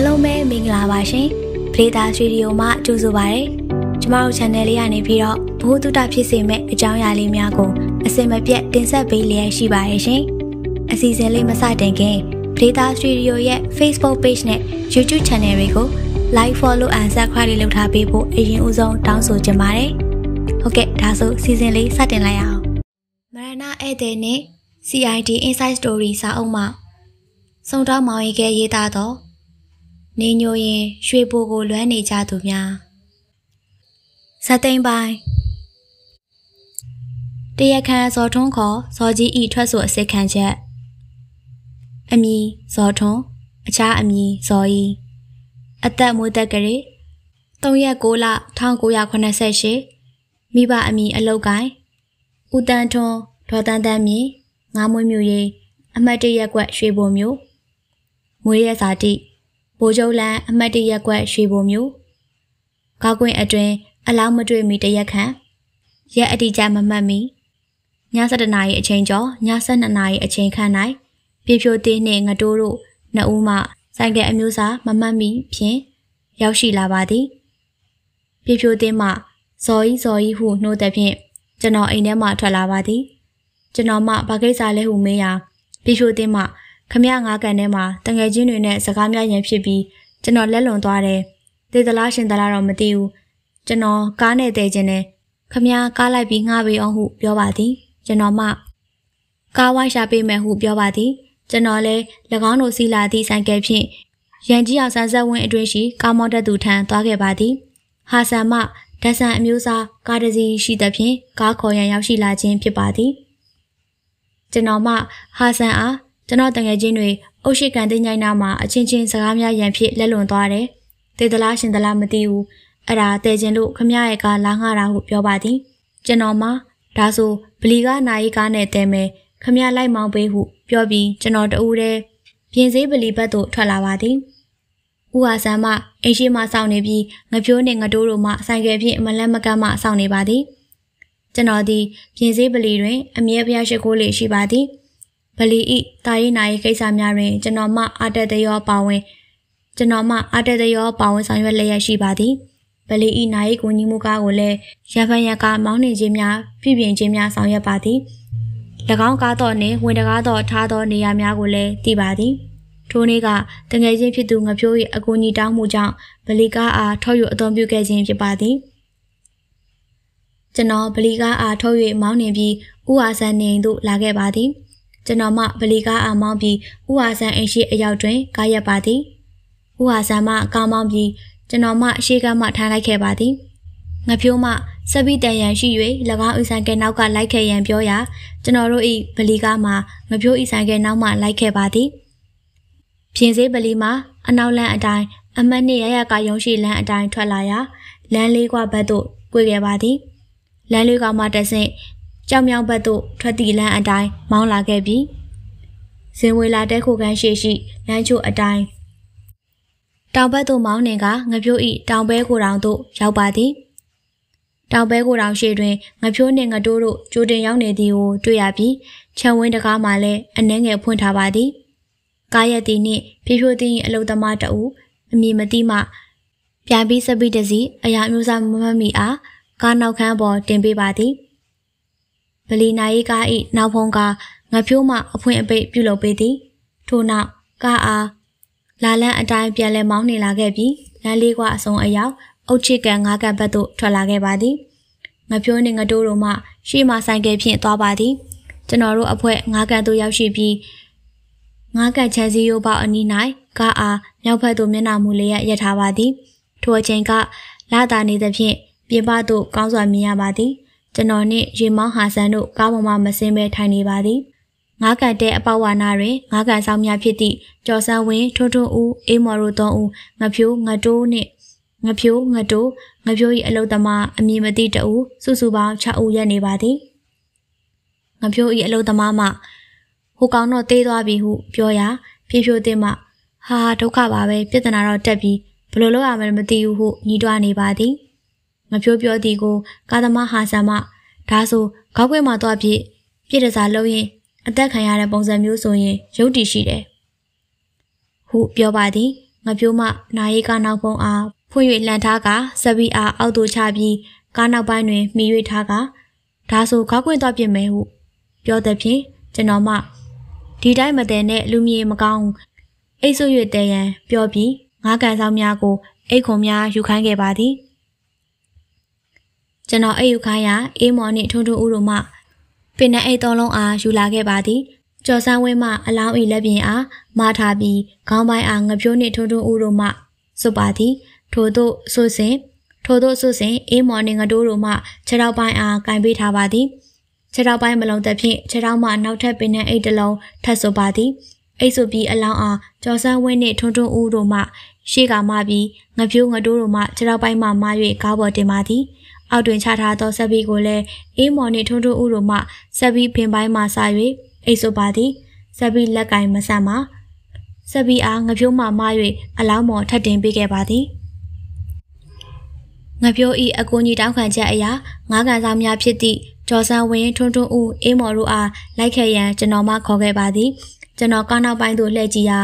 အားလုံးပဲမင်္ဂလာပါရှင်ပရိသတ်ရေဒီယိုမှကြိုဆိုပါရစေကျမတို့ channel လေးကနေပြီးတော့ဘိုးတုတဖြစ်စေမဲ့အကြောင်းအရာလေးများကိုအစင်မပြတ်တင်ဆက်ပေးလျက်ရှိပါရရှင်အစီအစဉ်လေးမစတင်ခင်ပရိသတ်ရေဒီယိုရဲ့ Facebook page နဲ့ YouTube channel တွေကို like follow and subscribe လေးလုပ်ထားပေးဖို့အရင်ဦးဆုံးတောင်းဆိုချင်ပါတယ်ဟုတ်ကဲ့ဒါဆိုစီစဉ်လေးစတင်လိုက်အောင်မရဏဧည့်သည်နဲ့ CID Inside Story စာအုပ်မှစုံတော်မောင်ရေခဲရေးသားတော့နေညိုရင်ရွှေပိုကိုလွမ်းနေကြသူများဇတိန်ပိုင်းတရခမ်းဇော်ထွန်းခေါ်ဇော်ကြီးဤထွက်ဆိုအစစ်ခံချက်အမည်ဇော်ထွန်းအခြားအမည်ဇော်ဤအသက်မွေးသက်ကလေး3ရက်6လ1988မိဘအမည်အလောက်ကိုင်းဦးတန်းထွန်းဒေါ်တန်းတန်းမြင့်ငါးမွေးမျိုးရိအမှတ်တရက်ကွက်ရွှေဘုံမျိုးမွေးရစာတိဗိုလ်ချုပ်လန်အမတ်တရက်ကွက်ရွှေဘုံမြို့ကောက်ကွင်းအတွင်အလောင်းမတွေ့မီတရက်ခန့်ရက်အတိကျမမှတ်မီည7နာရီအချိန်ကျော်ည12နာရီအချိန်ခန့်၌ပြဖြိုသေးနှင့်ငတိုးတို့နှစ်ဦးမှဆိုင်ကယ်အမျိုးသားမမှတ်မီဖြင့်ရောက်ရှိလာပါသည်ပြဖြိုသေးမှဇော်ဤဇော်ဤဟုနှိုးသည်ဖြင့်ကျွန်တော်အိမ်ထဲမှထွက်လာပါသည်ကျွန်တော်မှဘာကိစ္စလဲဟုမေးရာပြဖြိုသေးမှခမရငါးကန်ထဲမှာတငယ်ချင်းတွေနဲ့စကားများရန်ဖြစ်ပြီးကျွန်တော်လက်လွန်သွားတယ်သေသလားရှင်သလားတော့မသိဘူးကျွန်တော်ကားနဲ့တည်ခြင်းနဲ့ခမရကားလိုက်ပြီးငှားပေးအောင်ဟုပြောပါသည်ကျွန်တော်မှကားဝိုင်းရှာပေးမယ်ဟုပြောပါသည်ကျွန်တော်လည်း၎င်းတို့စီလာသည့်ဆိုင်ကယ်ဖြင့်ရန်ကြီးအောင်ဆန်းဆက်ဝင်းအတွင်းရှိကားမောင်းတက်သူထံသွားခဲ့ပါသည်ဟာဆန်မှဒဆန်အမျိုးသားကားတစ်စီးရှိသဖြင့်ကားခေါ်ရန်ရောက်ရှိလာခြင်းဖြစ်ပါသည်ကျွန်တော်မှဟာဆန်အားကျွန်တော်တငယ်ချင်းတွေအုတ်ရှိကန်တင်ညိုင်းနာမှာအချင်းချင်းစကားများရန်ဖြစ်လက်လွန်သွားတယ်။တေသလားရှင်သလားမသိဘူး။အဲ့ဒါတဲချင်းလို့ခမရရဲ့ကလာငှတာဟုပြောပါသည်။ကျွန်တော်မှဒါဆိုဗလီကနာယီကားနဲ့တဲမယ်ခမရလိုက်မောင်းပေးဟုပြောပြီးကျွန်တော်တူတဲ့ပြင်စေးဗလီဘက်သို့ ထွက်လာပါသည်။ဦးဟာဆန်မှအိမ်ရှိမှစောင့်နေပြီးငပြိုးနဲ့ငတိုးတို့မှဆိုင်ကယ်ဖြင့်မလန့်မကန့်မှစောင့်နေပါသည်။ကျွန်တော်သည်ပြင်စေးဗလီတွင် အမြဲဖျားရှိခိုးလေရှိပါသည်။ဗလီဤတာရေးနာရေးကိစ္စများတွင်ကျွန်တော်မှအတက်တရောပါဝင် ကျွန်တော်မှအတက်တရောပါဝင်ဆောင်ရွက်လျက်ရှိပါသည်ဗလီဤနာရေးကိုညီမှုကားကိုလည်းရဖန်ရကာမောင်းနှင်ခြင်းများပြုပြင်ခြင်းများဆောင်ရွက်ပါသည်၎င်းကားတော်နှင့်ဝင်တကားတော်ထားသောနေရာများကိုလည်းသိပါသည်ထိုနေ့ကတငယ်ချင်းဖြစ်သူငပြိုး၏အကူအညီတောင်းမှုကြောင့်ဗလီကားအားထောက်ယူအသုံးပြုခဲ့ခြင်းဖြစ်ပါသည်ကျွန်တော်ဗလီကားအားထောက်၍မောင်းနှင်ပြီးဥအာဆန်နေသို့လာခဲ့ပါသည်။ကျွန်တော်မှဗလီကားအာမောင်းပြီးဥဟာဆန်အိမ်ရှိအရောက်တွင်ကားရပ်ပါသည်ဥဟာဆန်မှကားမောင်းပြီးကျွန်တော်မှရှေ့ကမှထားလိုက်ခဲ့ပါသည်ငဖြိုးမှစပိတန်ရန်ရှိ၍၎င်းဤဆိုင်ကဲနောက်ကလိုက်ခဲ့ရန်ပြောရာ ကျွန်တော်တို့၏ဗလီကားမှာငဖြိုးဤဆိုင်ကဲနောက်မှလိုက်ခဲ့ပါသည်ဖြင်းစေးဗလီမှာအနောက်လမ်းအတိုင်းအမတ်နှင့်ရရကရုံရှိလမ်းအတိုင်းထွက်လာရာလမ်းလေးကွာဘက်သို့ကွေခဲ့ပါသည်လမ်းလေးကွာမှတဆင့်ကြောင်မြောင်ဘက်သို့ထွက်သည့်လမ်းအတိုင်းမောင်းလာခဲ့ပြီးဇင်ဝေလာတဲခိုကန်းရှိရှိလမ်းချိုအတိုင်းတောင်ဘက်သို့မောင်းနေကငပြိုးဤတောင်ဘဲကိုတောင်သို့ရောက်ပါသည်တောင်ဘဲကိုတောင်ရှိတွင်ငပြိုးနှင့်ငတိုးတို့ကြိုတင်ရောက်နေသည်ကို တွေ့ရပြီးခြံဝင်းတကားမှလည်းအနှဲငယ်ဖွင့်ထားပါသည်ကားရက်တီနှင့်ဖြိုးဖြိုးသိင်းအလုသမားတအူအမည်မသိမှပြန်ပြီးစပိတစီအရာမျိုးစားမမမီအားကားနောက်ခန်းပေါ်တင်ပေးပါသည်ဗလီနာယီကာ၏နောက်ဖုံးကငဖြိုးမှ အဖွင့်အပိတ်ပြုလုပ်ပေးသည်ထို့နောက်ကားအားလာလန်းအတိုင်းပြန်လည်မောင်းနေလာခဲ့ပြီးလမ်းလေးကွာအစုံအရောက်အုတ်ချစ်ကန်ငါးကန်ဘက်သို့ထွက်လာခဲ့ပါသည်ငဖြိုးနှင့်ငတိုးတို့မှရှေ့မှဆိုင်ကယ်ဖြင့်သွားပါသည် ကျွန်တော်တို့အဖွဲ့ငါးကန်သို့ရောက်ရှိပြီးငါးကန်ချန်စီရိုးပေါအနီး၌ကားအားမြောက်ဘက်သို့မျက်နှာမူလျက်ရပ်ထားပါသည်ထိုအချိန်ကလာတာနေသဖြင့်ပြင်ပသို့ကောင်းစွာမြင်ရပါသည်ကျွန်တော်နှင့်ရေမောင်းဟာဆန်တို့ကားပေါ်မှာမစင်းပဲထိုင်နေပါသည်ငါးကန်တဲ့အပေါဝါနာတွင်ငါးကန်ဆောင်များဖြစ်သည့်ကျော်ဆန်းဝင်းထွန်းထွန်းဦးအေးမော်တို့သုံးဦးငဖြိုးငတိုးနှင့်ငဖြိုးငတိုးငဖြိုး၏အလုသမားအမည်မသိတဦးစုစုပေါင်း6ဦးရက်နေပါသည်ငဖြိုး၏အလုသမားမှဟိုကောင်တော့တေးသွားပြီဟုပြောရာဖြည်းဖြည်းတင်မှ ဟာဒုက္ခပါပဲပြဿနာတော့တက်ပြီးဘယ်လိုလုပ်ရမလဲမသိဘူးဟုညီးတွားနေပါသည်ငါပြောပြောသည်ကိုကာသမားဟာဆာမဒါဆိုခေါက်ခွဲမှာတော့ဖြစ်ပြည့်တစားလုံးရင်အသက်ခံရတဲ့ပုံစံမျိုးဆိုရင်ရုပ်တည်ရှိတယ်ဟုပြောပါသည်ငါပြောမှနာရီကနောက်ဖုံးအားဖွင့်၍လှန်ထားကစပီအားအောက်သို့ချပြီးကားနောက်ပိုင်းတွင်မိ၍ထားကဒါဆိုခေါက်ခွဲတော့ပြင်မယ်ဟုပြောသည်ဖြင့်ကျွန်တော်မှဒီတိုင်းမတည်နဲ့လူမြင်မကောင်းအိတ်ဆွ၍တဲရန် ပြောပြီးငါးကန်ဆောင်များကိုအိတ်ခုံများယူခိုင်းခဲ့ပါသည်ကျွန်တော်အယူခါရအေးမော်နှင့်ထုံထုံဦးတို့မှပင်နဲ့အိတ်သုံးလုံးအားယူလာခဲ့ပါသည်ကျော်စန်းဝင်းမှ အလောင်းဤလက်ပြင်အားမထားပြီးခေါင်းပိုင်းအားငပြိုးနှင့်ထုံထုံဦးတို့မှစွပါသည် ထို့သို့ဆိုစဉ်ထို့သို့ဆိုစဉ်အေးမော်နှင့်ငတိုးတို့မှခြေထောက်ပိုင်းအားကင်ပေးထားပါသည်ခြေထောက်ပိုင်းမလုံးသက်ဖြင့်ခြေထောက်မှနောက်ထပ်ပင်နဲ့အိတ်တစ်လုံးထပ်စွပါသည်အိတ်ဆိုပြီးအလောင်းအားကျော်စန်းဝင်းနှင့်ထုံထုံဦးတို့မှရှေ့ကမှပြီးငပြိုးငတိုးတို့မှခြေထောက်ပိုင်းမှမ၍ကားပေါ်တင်ပါသည်။အောက်တွင်ချထားသောဆက်ပြီးကိုလည်းအေးမော်နှင့်ထုံထုံဥတို့မှဆက်ပြီးပင်ပိုင်းမှဆာ၍အိတ်ဆိုပါသည်ဆက်ပြီးလက်ကင်မဆန့်ပါဆက်ပြီးအားငပြိုးမှမ၍အလောင်းမော်ထပ်တင်ပေးခဲ့ပါသည်ငပြိုးဤအကူအညီတောင်းခံချက်အရငါးကန်ဆောင်များဖြစ်သည့်ဒေါ်စံဝင်းထွန်းထွန်းဦးအေးမော်တို့အားလိုက်ခဲ့ရန်ကျွန်တော်မှခေါ်ခဲ့ပါသည်ကျွန်တော်ကောင်းနောက်ပိုင်းသို့လှည့်ကြည့်ရာ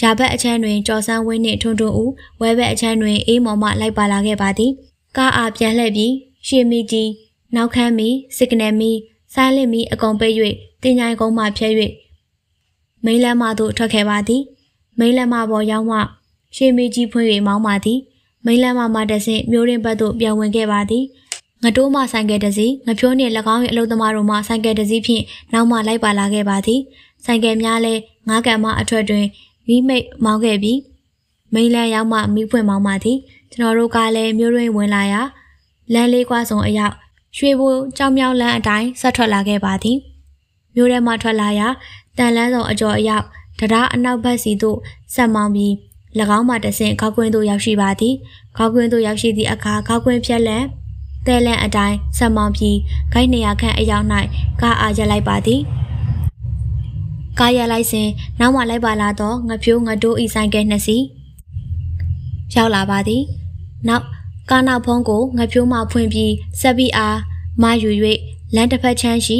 ရာဘက်အချမ်းတွင်ကျော်စန်းဝင်းနှင့်ထွန်းထွန်းဦးဝဲဘက်အချမ်းတွင်အေးမော်မှလိုက်ပါလာခဲ့ပါသည်ကားအားပြန်လှည့်ပြီးရှေ့မီကြီး နောက်ခမ်းမီစကနယ်မီဆိုင်းလင့်မီအကုန်ပိတ်၍တင်ញိုင်ကုန်းမှ ဖြဲ၍မိန်လမ်းမသို့ထွက်ခဲ့ပါသည် မိန်လမ်းမပေါ်ရောက်မှရှေ့မီကြီးဖွင့်၍မောင်းပါသည်မိန်လမ်းမမှတဆင့်မျိုးရင်းဘက်သို့ပြန်ဝင်ခဲ့ပါသည်ငတိုးမှဆိုင်ကယ်တစီငဖြိုးနှင့်၎င်း၏အလုသမားတို့မှဆိုင်ကယ်တစီဖြင့်နောက်မှလိုက်ပါလာခဲ့ပါသည်ဆိုင်ကယ်များလည်းငါးကန်မှအထွက်တွင်မိမိတ်မောင်းခဲ့ပြီးမိန်လမ်းရောက်မှမိဖွင့်မောင်းပါသည်ကျွန်တော်တို့ကလည်းမျိုးရင်းဝင်လာရာလမ်းလေးကွာစုံအရောက်ရွှေဘိုကြောင်မြောင်လမ်းအတိုင်းဆက်ထွက်လာခဲ့ပါသည်မြို့ထဲမှထွက်လာရာတန်လန်းစုံအကျော်အရောက်တရားအနောက်ဘက်စီသို့ဆက်မောင်းပြီး၎င်းမှတဆင့်ခေါကွင်းသို့ရောက်ရှိပါသည်ခေါကွင်းသို့ရောက်ရှိသည့်အခါခေါကွင်းဖြက်လန်တဲလန်အတိုင်းဆက်မောင်းပြီးဂိုက်နေရာခန့်အရောက်၌ကားအားရက်လိုက်ပါသည်ကားရက်လိုက်စဉ်နောက်မှလိုက်ပါလာသောငပြိုးငတိုးဤဆိုင်ကဲနှစ်စီးရောက်လာပါသည်နောက်ကားနောက်ဖုံးကိုငပြိုးမှဖွင့်ပြီးဆက်ပြီးအားမယူ၍လမ်းတစ်ဖက်ချမ်းရှိ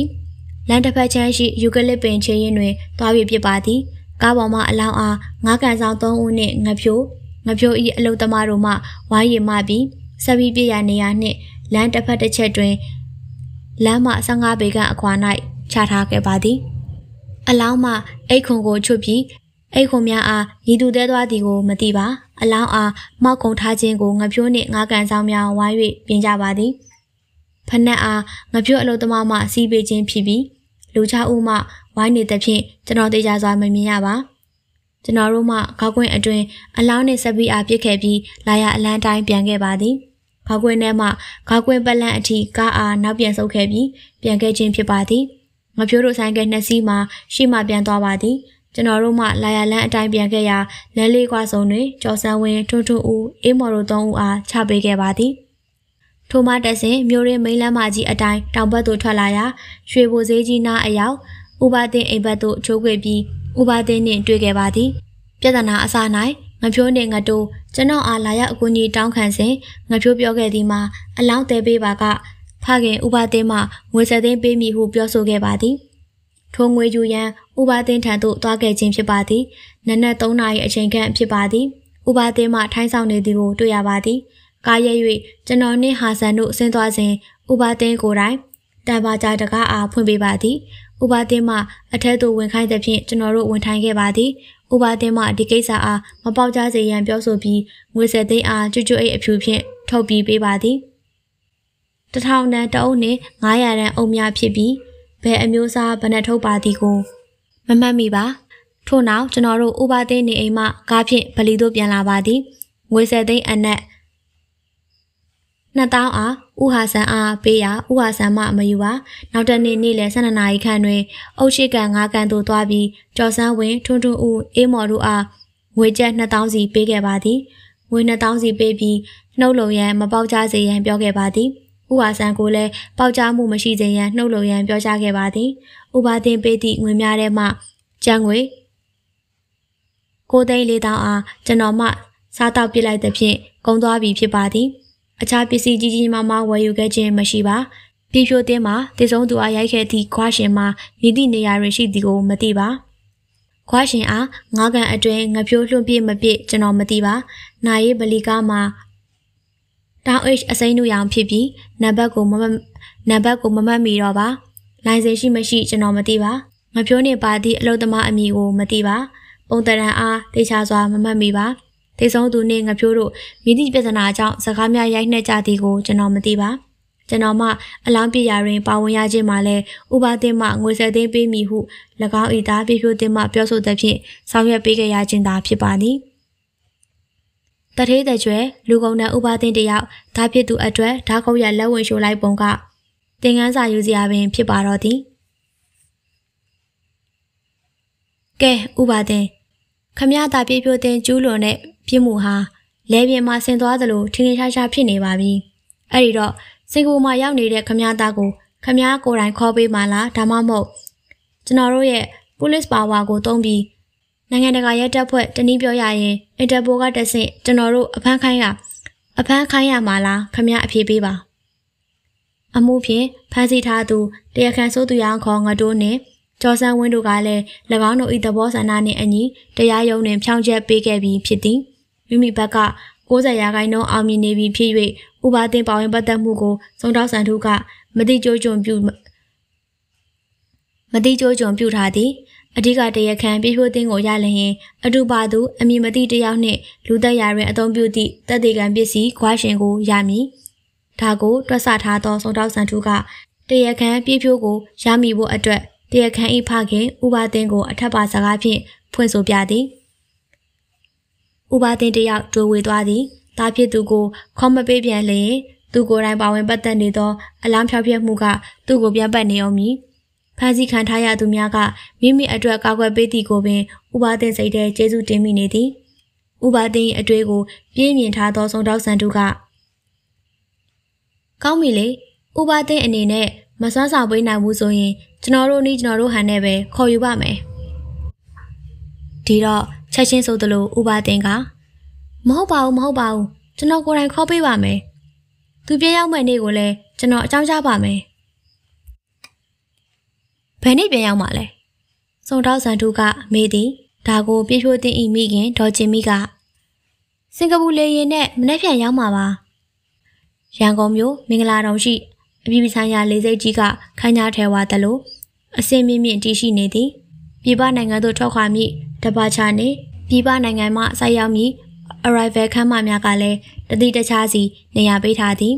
လမ်းတစ်ဖက်ချမ်းရှိယူကလစ်ပင်ခြေရင်းတွင်သွားပြီးဖြစ်ပါသည်ကားပေါ်မှအလောင်းအားငါးကန်ဆောင်၃ဦးနှင့်ငပြိုးငပြိုးဤအလုသမားတို့မှဝိုင်းရီမှပြီးဆက်ပြီးပြရနေရာနှင့်လမ်းတစ်ဖက်တစ်ချက်တွင်လမ်းမ15ပေခန့်အကွာ၌ချထားခဲ့ပါသည် အလောင်းမှအိတ်ခွန်ကိုချုပ်ပြီးအိတ်ခွန်များအားရည်သူတဲသွားသည်ကိုမသိပါအလောင်းအားမောက်ကုံထားခြင်းကိုငပြိုးနှင့်ငါးကန်ဆောင်များဝိုင်း၍ပြင်ကြပါသည်ဖနက်အားငပြိုးအလုသမားမှစီးပေးခြင်းဖြစ်ပြီးလူချဦးမှဝိုင်းနေသဖြင့်ကျွန်တော်တေချာစွာမမြင်ရပါကျွန်တော်တို့မှခေါကွင်းအတွင် အလောင်းနှင့်ဆက်ပြီးအားပြစ်ခဲ့ပြီးလာရအလန်းတိုင်းပြန်ခဲ့ပါသည်ခေါကွင်းထဲမှခေါကွင်းပလန့်အထိကားအားနောက်ပြန်ဆုပ်ခဲ့ပြီးပြန်ခဲ့ခြင်းဖြစ်ပါသည်ငပြိုးတို့ဆိုင်ကနှစ်စီးမှ ရှေ့မှပြန်သွားပါသည်ကျွန်တော်တို့မှလာရလန်းအတိုင်းပြန်ခဲ့ရာလမ်းလေးကွာဆုံးတွင်ကျော်စန်းဝင်းထွန်းထွန်းဦးအေးမော်တို့သုံးဦးအားချပေးခဲ့ပါသည်ထိုမှတက်စဉ်မြို့ရင်းမိန်လမ်းမကြီးအတိုင်းတောင်ဘက်သို့ထွက်လာရာရွှေဘိုဈေးကြီးနားအရောက်ဥပါတင်အိမ်ဘက်သို့ချိုးခွေပြီးဥပါတင်နှင့်တွေ့ခဲ့ပါသည်ပြဿနာအစ၌ငဖြိုးနှင့်ငတိုးကျွန်တော်အားလာရောက်အကူအညီတောင်းခံစဉ်ငဖြိုးပြောခဲ့သည်မှာအလောင်းတဲပေးပါကဖခင်ဥပါတင်မှငွေစက်သိန်းပေးမည်ဟုပြောဆိုခဲ့ပါသည်။ထိုငွေယူရန်ဥပါသင်းထံသို့သွားခဲ့ခြင်းဖြစ်ပါသည်။နနက်3နာရီအချိန်ခန့်ဖြစ်ပါသည်။ဥပါသင်းမှထိုင်းဆောင်နေသည်ကိုတွေ့ရပါသည်။ကားရဲ၍ကျွန်တော်နှင့်ဟာဆန်တို့ဆင်းသွားစဉ်ဥပါသင်းကိုယ်တိုင်တန်ပါကြတကားအားဖွင့်ပေးပါသည်။ဥပါသင်းမှအထက်သို့ဝင်ခိုင်းသဖြင့်ကျွန်တော်တို့ဝင်ထိုင်ခဲ့ပါသည်။ဥပါသင်းမှဒီကိစ္စအားမပေါက်ကြားစေရန်ပြောဆိုပြီးငွေဆက်သိန်းအားကျွတ်ကျွတ်အိတ်အဖြူဖြင့်ထုတ်ပြီးပေးပါသည်။တထောင်တန်တအုပ်နှင့်900တန်အုပ်များဖြစ်ပြီးဘယ်အမျိုးအစားဘဏ္ဍထုတ်ပါသည်ကိုမမှတ်မိပါထို့နောက်ကျွန်တော်တို့ဥပဒေနေအိမ်မှကားဖြင့်ဗလီသို့ပြန်လာပါသည်ငွေ၁၀သိန်းအနက်2000အားဥဟာဆန်အားပေးရဥဟာဆန်မှမယူပါနောက်တနေ့နေ့လယ်12နာရီခန့်တွင် အုတ်ရှိကန်၅ကန်သို့သွားပြီးကျော်စန်းဝင်းထွန်းထွန်းဦးအေးမော်တို့အားငွေကျပ်2000စီ ပေးခဲ့ပါသည်ငွေ2000စီပေးပြီးနှုတ်လုံရန်မပေါက်ကြစေရန်ပြောခဲ့ပါသည်။ဥဟာဆန်ကိုလည်းပေါက်ကြားမှုမရှိခြင်းရန်နှုတ်လုံရန်ပြောကြားခဲ့ပါသည်။ဥပါသင်ပေးသည့်ငွေများထဲမှကျန်ငွေ9,400အားကျွန်တော်မှစားတောက်ပစ်လိုက်သဖြင့်ကုန်သွားပြီဖြစ်ပါသည်။အခြားပစ္စည်းကြီးကြီးမားမားဝယ်ယူခဲ့ခြင်းမရှိပါ။ပြည်ဖြိုတင်းမှာတည်ဆုံးသူအားရိုက်ခဲ့သည့်ခွားရှင်မှာမိသည့်နေရာတွင်ရှိသည်ကိုမသိပါ။ခွားရှင်အားငါးကန်အတွင်းငပြိုးလွှင့်ပြမပြကျွန်တော်မသိပါ။နာရေးဗလီကားမှာတောင်း H အစိမ့်တို့ရောင်ဖြစ်ပြီးနံပါတ်ကိုမမနံပါတ်ကိုမမှတ်မိတော့ပါလိုင်စင်ရှိမရှိကျွန်တော်မသိပါမပြောနေပါသည့်အလုသမားအမည်ကိုမသိပါပုံတရံအားတေချာစွာမမှတ်မိပါသေဆုံးသူနှင့်ငပြိုးတို့မိသည့်ပြဿနာကြောင့်စကားများရိုက်နှက်ကြသည်ကိုကျွန်တော်မသိပါကျွန်တော်မှအလောင်းပြရာတွင်ပါဝင်ရခြင်းမှာလဲဥပဒေမှငွေဆက်သိမ်းပေးမည်ဟု၎င်း၏သားပြဖြိုးသင်မှပြောဆိုသည်ဖြင့်ဆောင်ရွက်ပေးခဲ့ရခြင်းသာဖြစ်ပါသည်။တထေးတကြွယ်လူကုန်တဲ့ဥပဒေတယောက်ဒါဖြစ်သူအတွက်ဓာခုံးရလက်ဝင်ရှိုးလိုက်ပုံကသင်ခန်းစာယူစရာပင်ဖြစ်ပါတော့သည်ကဲဥပဒေခမရတာပြည့်ပြည့်တင်ကျူးလွန်တဲ့ပြစ်မှုဟာလဲပြင်မှာဆင်သွားသလိုထင်းထင်းရှားရှားဖြစ်နေပါပြီအဲ့ဒီတော့စင်ကာပူမှာရောက်နေတဲ့ခမရတာကိုခမရကိုယ်တိုင်ခေါ်ပေးမှလားဒါမှမဟုတ်ကျွန်တော်တို့ရဲ့ police power ကိုသုံးပြီးနိုင်ငံတကာရဲတပ်ဖွဲ့တနည်းပြောရရင်အင်တာပိုကတဆင့်ကျွန်တော်တို့အဖမ်းခိုင်းကအဖမ်းခိုင်းရမှာလားခမရအဖြေပေးပါအမှုဖြင့်ဖမ်းဆီးထားသူတရားခံဆိုးသူရောင်းခေါ်ငတိုးနှင့်ကျော်စန်းဝင်းတို့ကလည်း၎င်းတို့၏သဘောဆန္ဒနှင့်အညီတရားရုံးတွင်ဖြောင်းချက်ပေးခဲ့ပြီးဖြစ်သည်မိမိဘက်က60ရာခိုင်နှုန်းအောင်မြင်နေပြီဖြစ်၍ဥပါသင်ပါဝင်ပတ်သက်မှုကိုစုံထောက်ဆန်ထုကမတိကြိုးကြုံပြုမတိကြိုးကြုံပြုထားသည်အဓိကတရားခံပြဖို့တင်းကိုရလျင်အတူပါသူအမည်မသိတယောက်နှင့်လူသက်ရာတွင်အသုံးပြုသည့်တပ်သေးကံပစ္စည်းခွာရှင်ကိုရမည်။ဒါကိုတွက်ဆထားသောစုံတောက်ဆန်ထူးကတရားခံပြဖို့ကိုရမည်ဖို့အတွက်တရားခံ၏ဖခင်ဥပါတင်းကိုအထက်ပါစကားဖြင့်ဖွင့်ဆိုပြသည်။ဥပါတင်းတယောက်တွေ့ဝေသွားသည်။ဒါဖြစ်သူကိုခေါ်မပေးပြန်လျင်သူကိုယ်တိုင်ပါဝင်ပတ်သက်နေသောအလံဖြောက်ပြက်မှုကသူ့ကိုပြန်ပတ်နေအောင်မည်။ဖမ်းဆီးခံထားရသူများကမိမိအတွက်ကာကွယ်ပေးသည့်ကိုပင်ဥပါသင်စိတ်ထဲကျေးဇူးတင်မိနေသည်ဥပါသင်၏အတွေ့ကို ပြင်းမြင်ထားသောစုံတောက်ဆန်သူကကောင်းပြီလေဥပါသင်အနေနဲ့မစွမ်းဆောင်ပေးနိုင်ဘူးဆိုရင်ကျွန်တော်တို့နီးကျွန်တော်တို့ဟန်နဲ့ပဲခေါ်ယူပါမယ်ဒီတော့ချက်ချင်းဆိုသလိုဥပါသင်ကမဟုတ်ပါဘူးမဟုတ်ပါဘူးကျွန်တော်ကိုယ်တိုင်ခေါ်ပေးပါမယ်သူပြေးရောက်မဲ့နေ့ကိုလည်းကျွန်တော်အကြောင်းကြားပါမယ်ဘယ်နေ့ပြန်ရောက်မှလဲစုံထောက်ဆန်ထုကမေးသည်ဒါကိုပြေဖြိုးတင်ဤမိခင်ဒေါ်ချင်းမိကစင်ကာပူလေရင်နဲ့မနေ့ပြန်ရောက်မှာပါရန်ကုန်မြို့မင်္ဂလာတောင်ရှိအပြည်ပြည်ဆိုင်ရာလေဆိပ်ကြီးကခိုင်းကြားထဲဝါသလိုအစင်းမြင့်မြင့်တည်ရှိနေသည်ပြည်ပနိုင်ငံသို့ထွက်ခွာမိတပါချာနေပြည်ပနိုင်ငံမှဆိုက်ရောက်မည် arrival ခန်းမများကလည်းတတိတခြားစီ နေရာပေးထားသည်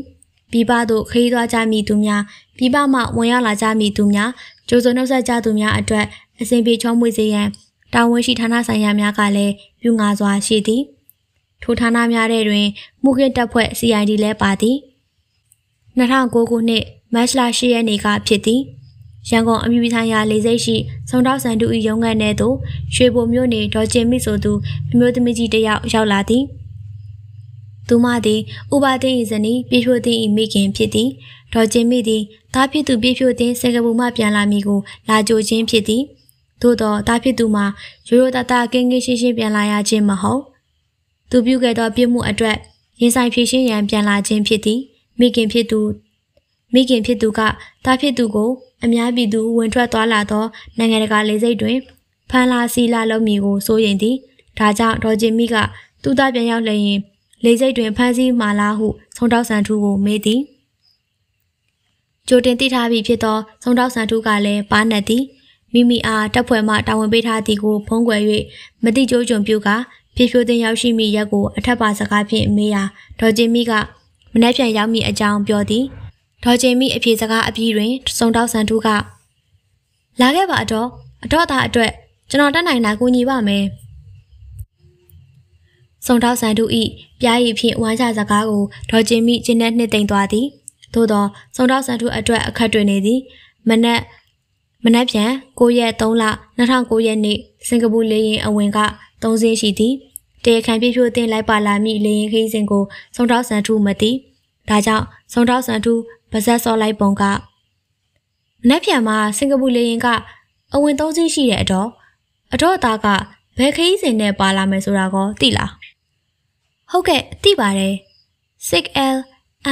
ပြည်ပသို့ခရီးသွားကြမည်သူများပြည်ပမှဝင်ရောက်လာကြမည်သူများကြိုးစုံနှုတ်ဆက်ကြသူများအတွက်အစဉ်ပြေချောမွေ့စေရန်တာဝန်ရှိဌာနဆိုင်ရာများကလည်းပြုငါစွာရှိသည်ထိုဌာနများထဲတွင်မှုခင်တပ်ဖွဲ့ CID လည်းပါသည်2009ခုနှစ်မတ်လ10ရက်နေ့ကဖြစ်သည်ရန်ကုန်အပြည်ပြည်ဆိုင်ရာလေဆိပ်ရှိစုံတော့စံတူ၏ရုံးခန်းထဲသို့ရွှေဘိုမြို့နယ်ဒေါ်ကျင်မိဆိုသူအမျိုးသမီးကြီးတယောက်ရောက်လာသည်။သူမသည်ဥပါသိ၏ဇနီးပြဖြိုသိ၏မိခင်ဖြစ်သည်ဒေါ်ချင်းမိသည်တားဖြစ်သူပြဖြိုသိစင်ကာပူမှပြန်လာမည်ကိုလာကြိုခြင်းဖြစ်သည်သို့သောတားဖြစ်သူမှာရိုးရိုးသားသားကင်းကင်းရှင်းရှင်းပြန်လာရခြင်းမဟုတ်သူပြုခဲ့သောပြစ်မှုအတွက်ရင်ဆိုင်ဖြည့်ရှင်းရန်ပြန်လာခြင်းဖြစ်သည်မိခင်ဖြစ်သူမိခင်ဖြစ်သူကတားဖြစ်သူကိုအများပြည်သူဝင်ထွက်သွားလာသောနိုင်ငံတကာလေဆိပ်တွင်ဖန်လာစီလာလုံးမီကိုစိုးရိမ်သည်ဒါကြောင့်ဒေါ်ဂျင်မီကသူ့သားပြန်ရောက်လျင်လေစိတ်တွင်ဖမ်းဆီးမာလာဟုဆုံတောက်ဆန်ထူးကိုမေးသည်ကြိုတင်သိထားပြီဖြစ်သောဆုံတောက်ဆန်ထူးကလည်းပါနတ်သည်မိမိအားတပ်ဖွဲ့မှတာဝန်ပေးထားသည်ကိုဖုံးကွယ်၍မတိကျိုးကြုံပြုကဖြည့်ဖြိုးတင်ရောက်ရှိမိရက်ကိုအထက်ပါစကားဖြင့်မေးရာဒေါ်ကျင်မိကမနှက်ပြန်ရောက်မိအကြောင်းပြောသည်ဒေါ်ကျင်မိအဖြေစကားအပြီးတွင်စုံတောက်ဆန်ထူးကလာခဲ့ပါအတော့အတော့သားအတွက်ကျွန်တော်တက်နိုင်တာကူညီပါမယ်စုံထောက်ဆန်တို့၏ပြားရည်ဖြင့်ဝမ်းရစကားကိုဒေါ်ကျင်မိကျင်းနဲ့နှစ်သိမ့်သွားသည်သို့သောစုံထောက်ဆန်တို့အတွက်အခက်တွေ့နေသည်မနက်မနက်ဖြန်9ရက်3လ2009ရက်နေ့စင်ကာပူလေယာဉ်အဝင်က3စင်းရှိသည်တေခံပြည့်ဖြိုးတင်လိုက်ပါလာမိလေရင်ခင်းစဉ်ကိုစုံထောက်ဆန်ထုမသိဒါကြောင့်စုံထောက်ဆန်ထုပါဇက်စော်လိုက်ပုံကမနက်ဖြန်မှာစင်ကာပူလေရင်ကအဝင်၃စီးရှိတဲ့အတော့အတော့အသားကဘယ်ခရီးစဉ်နဲ့ပါလာမယ်ဆိုတာကောသိလားဟုတ်ကဲ့သိပါတယ် 6L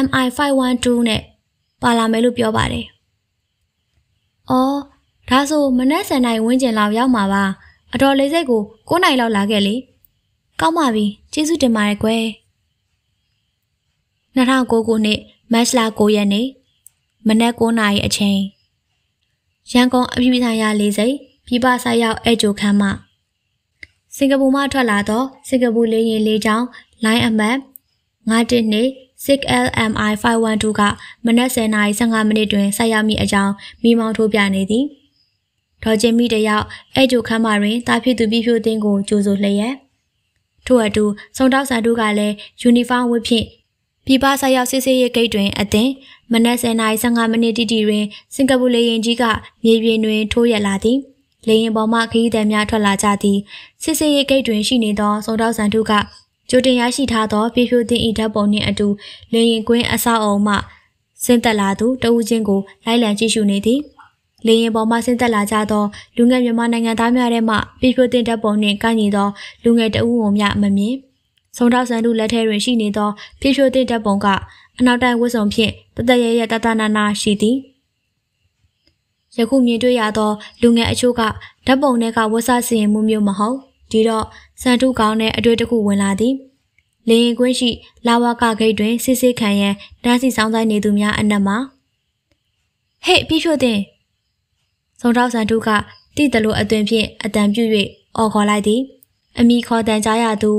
MI512 နဲ့ပါလာမယ်လို့ပြောပါတယ်အော်ဒါဆိုမနက်7:00နာရီဝန်းကျင်လောက်ရောက်မှာပါအတော်လေးစိတ်ကို9နာရီလောက်လာခဲ့လေကောင်းပါပြီကျေးဇူးတင်ပါတယ်ကွယ်2009ခုနှစ်မတ်လ9ရက်နေ့မနက်9နာရီအချိန်ရန်ကုန်အပြည်ပြည်ဆိုင်ရာလေဆိပ်ပြည်ပဆိုင်ရောက်အဲဂျိုခမ်းမှစင်ကာပူမှထွက်လာသောစင်ကာပူလေယာဉ်လေးချောင်းလိုင်းအမှတ်912 6LMI 512ကမနက်10:15မိနစ်တွင်ဆိုက်ရောက်မိအကြောင်းမိမောင်းထိုးပြနေသည်။ဒေါ်ချင်းမိတယောက်အဲ့ကျိုခမ်းမတွင်တာဖြစ်သူပြီးဖြိုးတင်းကိုကြိုဆိုလျက်ထို့အတူစုံတောက်ဆန်တို့ကလည်းယူနီဖောင်းဝတ်ဖြင့်ပြပဆိုက်ရောက်စစ်ဆေးရေးဂိတ်တွင် အသင် မနက်10:15မိနစ်တိတိတွင်စင်ကာပူလေယာဉ်ကြီးကမြေပြင်တွင်ထိုးရက်လာသည်။လေရင်ပေါ်မှခရီးသည်များထွက်လာကြသည်စစ်စေးရေးဂိတ်တွင်ရှိနေသောစုံတောက်ဆန်ထုကကြိုတင်ရရှိထားသောပြဖြိုတင်ဤဓာတ်ပုံနှင့်အတူလေရင်ကွင်းအဆောက်အုံမှဆင်းသက်လာသူတဦးချင်းကိုလိုက်လံကြည့်ရှုနေသည်လေရင်ပေါ်မှဆင်းသက်လာကြသောလူငယ်မြန်မာနိုင်ငံသားများထဲမှပြဖြိုတင်ဓာတ်ပုံနှင့်ကိုင်ညီသောလူငယ်တဦးဝုံများမမြင်ဆုံထောက်ဆန်သူလက်ထဲတွင်ရှိနေသောပြဖြိုတင်ဓာတ်ပုံကအနောက်တိုင်းဝတ်စုံဖြင့်တတရရတတနာနာရှိသည်။ယခုမြင်တွေ့ရသောလူငယ်အချို့ကဓာတ်ပုံထဲကဝတ်ဆစီရင်မှုမျိုးမဟုတ်ဒီတော့စံထုကောင်းတဲ့အတွေ့တစ်ခုဝင်လာသည်လေရင်ကွင်းရှိ လာဝကဂိတ်တွင်စစ်စစ်ခံရန်တားစီဆောင်ဆိုင်နေသူများအနက်မှာဟေ့ပြည့်ဖြို့တင်စုံထောက်စံထုကတိတလို့အသွင်ဖြင့်အတန်ပြု၍အော်ခေါ်လိုက်သည်အမိခေါ်တန်ကြားရသူ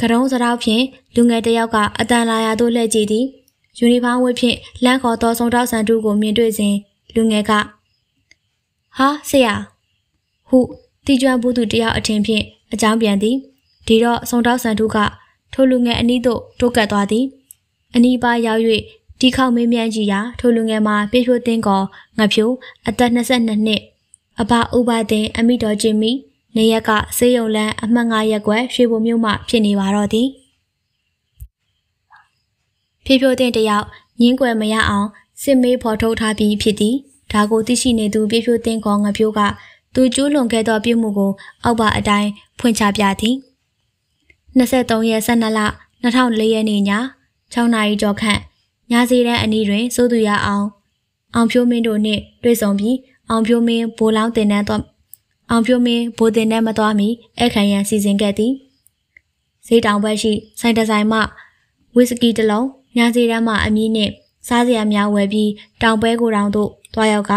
ကရုံးစရောက်ဖြင့်လူငယ်တစ်ယောက်ကအတန်လာရသို့လှည့်ကြည့်သည်ယူနီဖောင်းဝတ်ဖြင့်လမ်းခေါ်သောစုံထောက်စံထုကိုမြင်တွေ့စဉ်လူငယ်ကဟာဆရာဟုတီကျွမ်းဘူးသူတယောက်အထင်ဖြင့်အကြောင်းပြန်သည်ဒီတော့စုံတောက်ဆန်ထုကထိုလူငယ်အနီးသို့တိုးကပ်သွားသည်အနီးပါရောက်၍ဒီခေါက်မင်းမြန်းကြီးရာထိုလူငယ်မှာပြေဖြိုးသင်းကောငဖြိုးအသက်22နှစ်အဘဥပဒေအမိတော်ချင်းမီနေရက်ကဆေးရုံလန်းအမှတ်၅ရက်ကွယ်ရွှေဘုံမြို့မှဖြစ်နေပါတော့သည်ဖြိုးဖြိုးသင်းတယောက်ငင်းကွယ်မရအောင်စစ်မေးဖော်ထုတ်ထားပြီးဖြစ်သည်ဒါကိုသိရှိနေသူပြဖြိုးသိန်းခေါ်ငပြိုးကသူကျူးလွန်ခဲ့သောပြုမှုကိုအောက်ပါအတိုင်းဖွင့်ချပြသည်23ရက်12လ2004ရက်နေ့ည6နာရီကျော်ခန့်ညစီတန်းအနီးတွင်စိုးသူရအောင် အောင်ဖြိုးမင်းတို့နှင့်တွေ့ဆုံပြီးအောင်ဖြိုးမင်းဘိုးလောင်းတင်နှန်းသွားအောင်ဖြိုးမင်းဘိုးတင်နှန်းမသွားမီအခမ်းရန်စီစဉ်ခဲ့သည်ဈေးတောင်ဘက်ရှိဆိုင်တဆိုင်မှဝီစကီတစ်လုံးညစီတန်းမှအမီးနှင့်စားစရာများဝယ်ပြီးတောင်ပွဲကိုတောင်သို့သွားရောက်က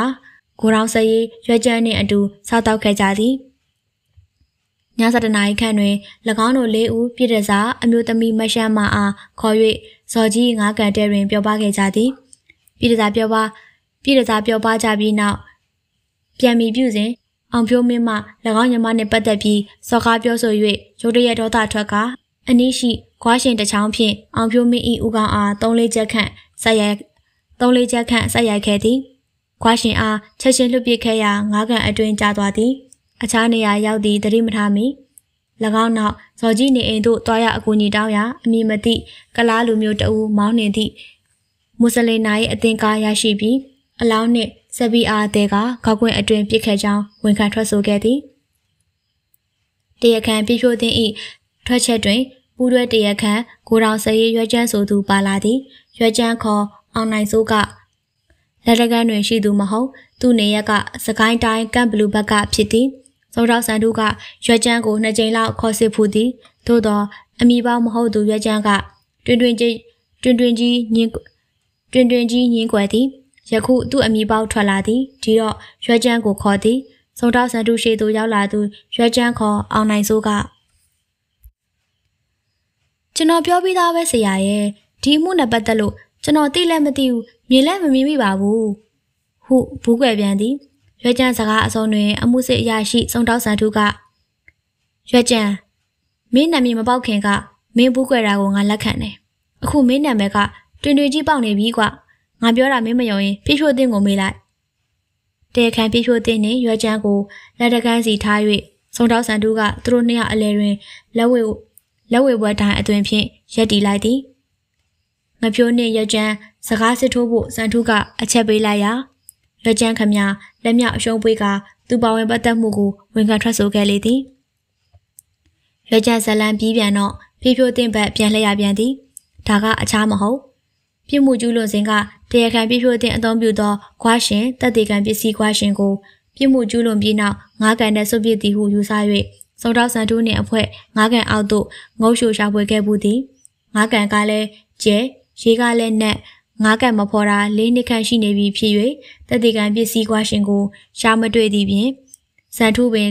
ကိုရောင်စရီရွက်ကြမ်းနှင့်အတူစားတောက်ခဲ့ကြသည်ည7နာရီခန့်တွင်၎င်းတို့၄ဦးပြည်တစားအမျိုးသမီးမရှမ်းမအားခေါ်၍ဇော်ကြီးငါးကန်တဲတွင်ပြောပါခဲ့ကြသည်ပြည်တစားပြောပါပြည်တစားပြောပါကြပြီးနောက်ပြန်မီပြုစဉ်အောင်ဖြိုးမင်းမှ၎င်းညီမနှင့်ပတ်သက်ပြီးစော်ကားပြောဆို၍ရုတ်တရက်ဒေါသထွက်ကာအနည်းရှိခွားရှင်တစ်ချောင်းဖြင့်အောင်ဖြိုးမင်း၏ဥကောင်းအား၃-၄ချက်ခန့်ဆက်ရိုက်၃-၄ချက်ခန့်ဆက်ရိုက်ခဲ့သည်။ခွာရှင်အားချက်ချင်းလွတ်ပစ်ခဲ့ရာငါးကန်အတွင်ကြာသွားသည်အခြားနေရာရောက်သည့်တတိမထားမီ၎င်းနောက်ဇော်ကြီးနေအိမ်သို့တွားရအကူအညီတောင်းရာအမည်မသိကလားလူမျိုးတအူးမောင်းနှင်သည့်မွတ်စလင်နာ၏အသင်ကားရရှိပြီးအလောင်းနှင့်စပီအာတဲကခောက်ခွင့်အတွင်ပြစ်ခဲ့ကြောင်းဝန်ခံထွက်ဆိုခဲ့သည်တရခံပြဖြိုးသင်း၏ထွက်ချက်တွင် ပူးတွဲတရခံကိုတော်စရေးရွက်ချန်းဆိုသူပါလာသည် ရွက်ချန်းခေါ်အောင်နိုင်စိုးကလက်တကန်းတွင်ရှိသူမဟုတ် သူ့နေရက်ကစကိုင်းတိုင်းကမ်ဘလူးဘက်ကဖြစ်သည်သောတော်ဆန်တို့ကရွက်ချမ်းကိုနှစ်ကြိမ်လောက်ခေါ်စစ်ဖူးသည်သို့သောအမိပေါင်းမဟုတ်သူရွက်ချမ်းကတွင်တွင်ကြီးတွင်တွင်ကြီးညင်းတွင်တွင်ကြီးညင်းွယ်သည်ယခုသူ့အမိပေါင်းထွက်လာသည်ဒီတော့ရွက်ချမ်းကိုခေါ်သည်သောတော်ဆန်တို့ရှိသူရောက်လာသူရွက်ချမ်းခေါ်အောင်နိုင်စိုးကကျွန်တော်ပြောပြီးသားပဲဆရာရဲ့ဒီမှုနဲ့ပတ်သက်လို့ကျွန်တော်သိလည်းမသိဘူးမြင်လည်းမမြင်မိပါဘူးဟုဘူးကွယ်ပြန်သည်ရွက်ကြံစကားအစုံတွင် အမှုစစ်အရာရှိစုံတောက်ဆန်ထုကရွက်ကြံမင်းနာမည်မပေါက်ခင်ကမင်းဘူးကွယ်တာကိုငါလက်ခံတယ်အခုမင်းနာမည်ကတွင်တွင်ကြီးပေါက်နေပြီကွာငါပြောတာမင်းမယုံရင်ပြည့်ဖြိုးတင်းကိုမေးလိုက်တဲခံပြည့်ဖြိုးတင်းနဲ့ရွက်ကြံကိုလက်တကန်းစီထား၍စုံတောက်ဆန်ထုကသူတို့နှစ်ယောက်အလဲတွင်လက်ဝဲလက်ဝဲဘွဲတိုင်းအသွင်ဖြင့်ရက်တီလိုက်သည်ငပြိုးနဲ့ရကြံစကားစစ်ထိုးဖို့စံထုက အချက်ပေးလိုက်ရာရကြံခမလက်မြောက်အရှုံးပွေးကသူပါဝင်ပတ်သက်မှုကိုဝန်ခံထွက်ဆိုခဲ့လေသည်ရကြံဇလံပြီးပြန်တော့ဖြိုးဖြိုးတင်ဘက်ပြန်လှည့်ရပြန်သည်ဒါကအခြားမဟုတ်ပြစ်မှုကျူးလွန်စဉ်ကတရားခံပြစ်ဖြိုးတင်အသုံးပြုသောခွားရှင်တပ်တေခံပစ္စည်းခွားရှင်ကိုပြစ်မှုကျူးလွန်ပြီးနောက်ငါးကန်နဲ့ဆုပ်ပြစ်သည်ဟုယူဆ၍စောတောက်စံတိုးနှင့်အဖွဲ့ငါးကန်အောက်သို့ငုတ်ရှိုရှာဖွေခဲ့မှုသည်ငါးကန်ကလည်းကျဲရေကလည်းနက်ငါးကတ်မဖော်တာလေးနှစ်ခန့်ရှိနေပြီဖြစ်၍တတိကံပစ္စည်းကွာရှင်ကိုရှားမတွေ့သည်ဖြင့်ဇန်ထုပင်